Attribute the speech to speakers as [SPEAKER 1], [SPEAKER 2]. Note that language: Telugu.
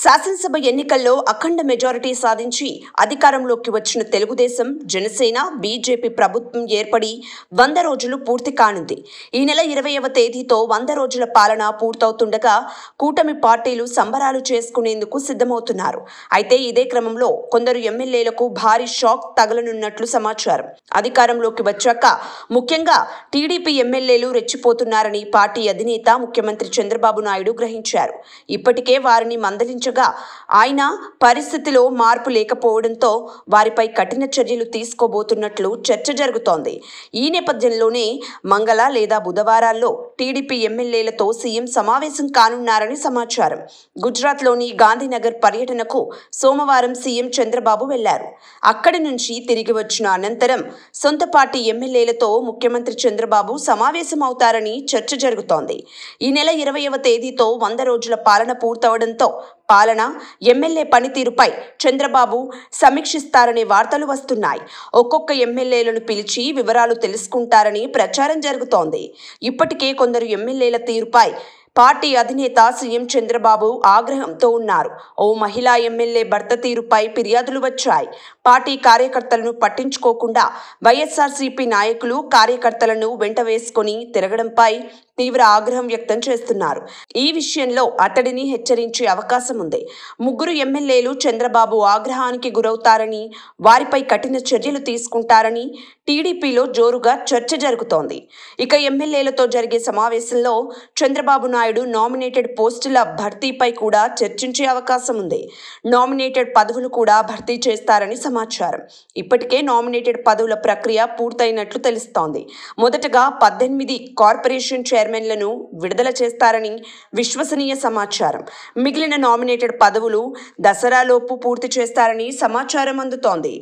[SPEAKER 1] శాసనసభ ఎన్నికల్లో అఖండ మెజారిటీ సాధించి అధికారంలోకి వచ్చిన తెలుగుదేశం జనసేన బీజేపీ ప్రభుత్వం ఏర్పడి వంద రోజులు పూర్తి కానుంది ఈ నెల ఇరవైవ తేదీతో వంద రోజుల పాలన పూర్తవుతుండగా కూటమి పార్టీలు సంబరాలు చేసుకునేందుకు సిద్ధమవుతున్నారు అయితే ఇదే క్రమంలో కొందరు ఎమ్మెల్యేలకు భారీ షాక్ తగలనున్నట్లు సమాచారం అధికారంలోకి వచ్చాక ముఖ్యంగా టీడీపీ ఎమ్మెల్యేలు రెచ్చిపోతున్నారని పార్టీ అధినేత ముఖ్యమంత్రి చంద్రబాబు నాయుడు గ్రహించారు ఇప్పటికే వారిని మందలించారు ప్రశ్నించగా ఆయన పరిస్థితిలో మార్పు లేకపోవడంతో వారిపై కఠిన చర్యలు తీసుకోబోతున్నట్లు చర్చ జరుగుతోంది ఈ నేపథ్యంలోనే మంగళ లేదా బుధవారాల్లో టీడీపీ ఎమ్మెల్యేలతో సీఎం సమావేశం కానున్నారని సమాచారం గుజరాత్లోని గాంధీనగర్ పర్యటనకు సోమవారం సీఎం చంద్రబాబు వెళ్లారు అక్కడి నుంచి తిరిగి వచ్చిన అనంతరం సొంత పార్టీ ఎమ్మెల్యేలతో ముఖ్యమంత్రి చంద్రబాబు సమావేశమవుతారని చర్చ జరుగుతోంది ఈ నెల ఇరవయవ తేదీతో వంద రోజుల పాలన పూర్తవడంతో పాలన ఎమ్మెల్యే పనితీరుపై చంద్రబాబు సమీక్షిస్తారనే వార్తలు వస్తున్నాయి ఒక్కొక్క ఎమ్మెల్యేలను పిలిచి వివరాలు తెలుసుకుంటారని ప్రచారం జరుగుతోంది ఇప్పటికే కొందరు ఎమ్మెల్యేల తీరుపై పార్టీ అధినేత సీఎం చంద్రబాబు ఆగ్రహంతో ఉన్నారు ఓ మహిళా ఎమ్మెల్యే భర్త తీరుపై ఫిర్యాదులు వచ్చాయి పార్టీ కార్యకర్తలను పట్టించుకోకుండా వైఎస్ఆర్సీపీ నాయకులు కార్యకర్తలను వెంట వేసుకుని తిరగడంపై తీవ్ర ఆగ్రహం వ్యక్తం చేస్తున్నారు ఈ విషయంలో అతడిని హెచ్చరించే అవకాశం ఉంది ముగ్గురు ఎమ్మెల్యేలు చంద్రబాబు ఆగ్రహానికి గురవుతారని వారిపై కఠిన చర్యలు తీసుకుంటారని టీడీపీలో జోరుగా చర్చ జరుగుతోంది ఇక ఎమ్మెల్యేలతో జరిగే సమావేశంలో చంద్రబాబు నాయుడు నామినేటెడ్ పోస్టుల భర్తీపై కూడా చర్చించే అవకాశం ఉంది నామినేటెడ్ పదవులు కూడా భర్తీ చేస్తారని సమాచారం ఇప్పటికే నామినేటెడ్ పదవుల ప్రక్రియ పూర్తయినట్లు తెలుస్తోంది మొదటగా పద్దెనిమిది కార్పొరేషన్ చైర్ చైర్మన్లను విడుదల చేస్తారని విశ్వసనీయ సమాచారం మిగిలిన నామినేటెడ్ పదవులు దసరాలోపు పూర్తి చేస్తారని సమాచారం అందుతోంది